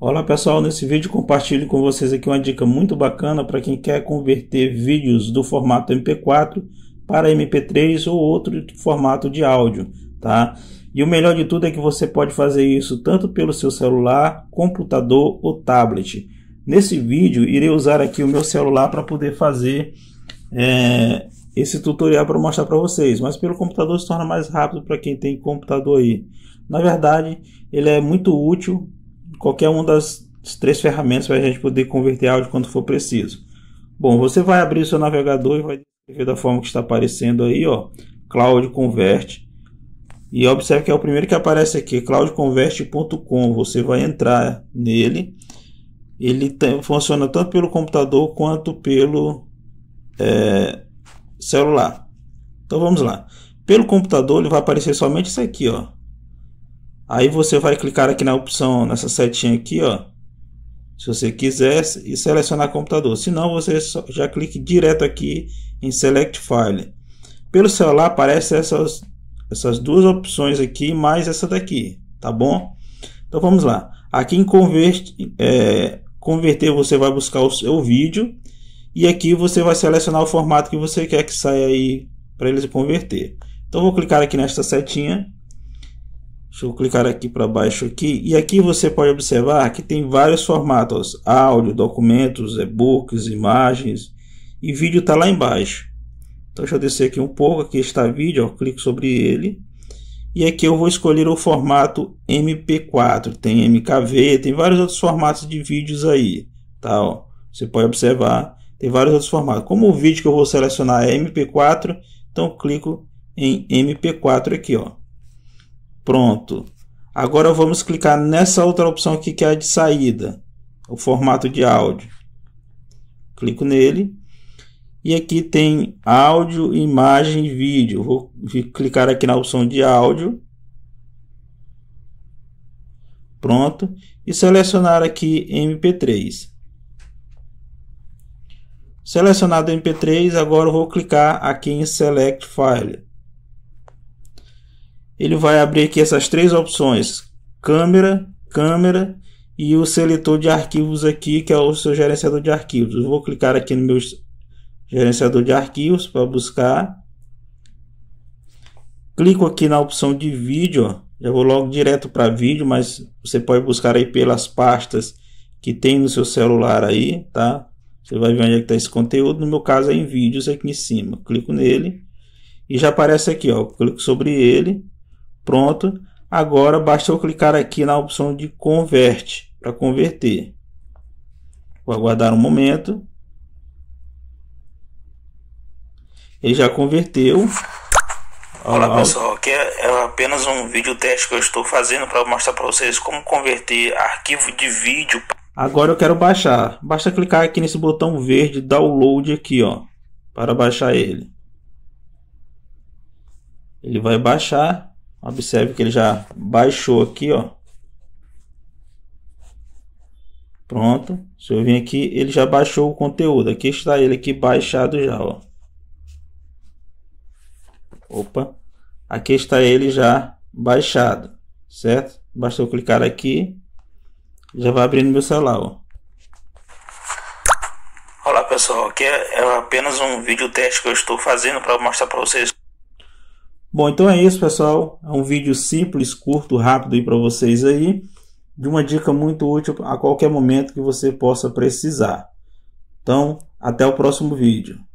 Olá pessoal, nesse vídeo compartilho com vocês aqui uma dica muito bacana para quem quer converter vídeos do formato MP4 para MP3 ou outro formato de áudio, tá? E o melhor de tudo é que você pode fazer isso tanto pelo seu celular, computador ou tablet. Nesse vídeo irei usar aqui o meu celular para poder fazer é, esse tutorial para mostrar para vocês, mas pelo computador se torna mais rápido para quem tem computador aí. Na verdade, ele é muito útil qualquer uma das três ferramentas para a gente poder converter áudio quando for preciso. Bom, você vai abrir o seu navegador e vai escrever da forma que está aparecendo aí, ó, Cloud Convert. E observe que é o primeiro que aparece aqui, cloudconvert.com. Você vai entrar nele. Ele tem, tá, funciona tanto pelo computador quanto pelo é, celular. Então vamos lá. Pelo computador ele vai aparecer somente isso aqui, ó. Aí você vai clicar aqui na opção, nessa setinha aqui, ó. Se você quiser e selecionar computador. Se não, você só, já clique direto aqui em Select File. Pelo celular aparece essas, essas duas opções aqui, mais essa daqui, tá bom? Então vamos lá. Aqui em convert, é, Converter você vai buscar o seu vídeo. E aqui você vai selecionar o formato que você quer que saia aí para ele converter. Então vou clicar aqui nesta setinha Deixa eu clicar aqui para baixo aqui. E aqui você pode observar que tem vários formatos. Áudio, documentos, e-books, imagens. E vídeo está lá embaixo. Então deixa eu descer aqui um pouco. Aqui está vídeo. Ó, clico sobre ele. E aqui eu vou escolher o formato MP4. Tem MKV, tem vários outros formatos de vídeos aí. Tá, ó. Você pode observar. Tem vários outros formatos. Como o vídeo que eu vou selecionar é MP4. Então clico em MP4 aqui, ó. Pronto. Agora vamos clicar nessa outra opção aqui que é a de saída, o formato de áudio. Clico nele. E aqui tem áudio, imagem e vídeo. Vou clicar aqui na opção de áudio. Pronto. E selecionar aqui MP3. Selecionado MP3, agora vou clicar aqui em Select File ele vai abrir aqui essas três opções, câmera, câmera e o seletor de arquivos aqui, que é o seu gerenciador de arquivos. Eu vou clicar aqui no meu gerenciador de arquivos para buscar. Clico aqui na opção de vídeo, ó. já vou logo direto para vídeo, mas você pode buscar aí pelas pastas que tem no seu celular aí, tá? Você vai ver onde é que está esse conteúdo, no meu caso é em vídeos aqui em cima. Clico nele e já aparece aqui, ó. clico sobre ele Pronto. Agora basta eu clicar aqui na opção de converte para converter. Vou aguardar um momento. Ele já converteu. Olá, pessoal, aqui é, é apenas um vídeo teste que eu estou fazendo para mostrar para vocês como converter arquivo de vídeo. Agora eu quero baixar. Basta clicar aqui nesse botão verde download aqui, ó, para baixar ele. Ele vai baixar Observe que ele já baixou aqui, ó. Pronto. Se eu vir aqui, ele já baixou o conteúdo. Aqui está ele aqui baixado já, ó. Opa. Aqui está ele já baixado, certo? Basta eu clicar aqui, já vai abrir no meu celular, ó. Olá pessoal, aqui é, é apenas um vídeo teste que eu estou fazendo para mostrar para vocês Bom, então é isso, pessoal. É um vídeo simples, curto, rápido aí para vocês aí, de uma dica muito útil a qualquer momento que você possa precisar. Então, até o próximo vídeo.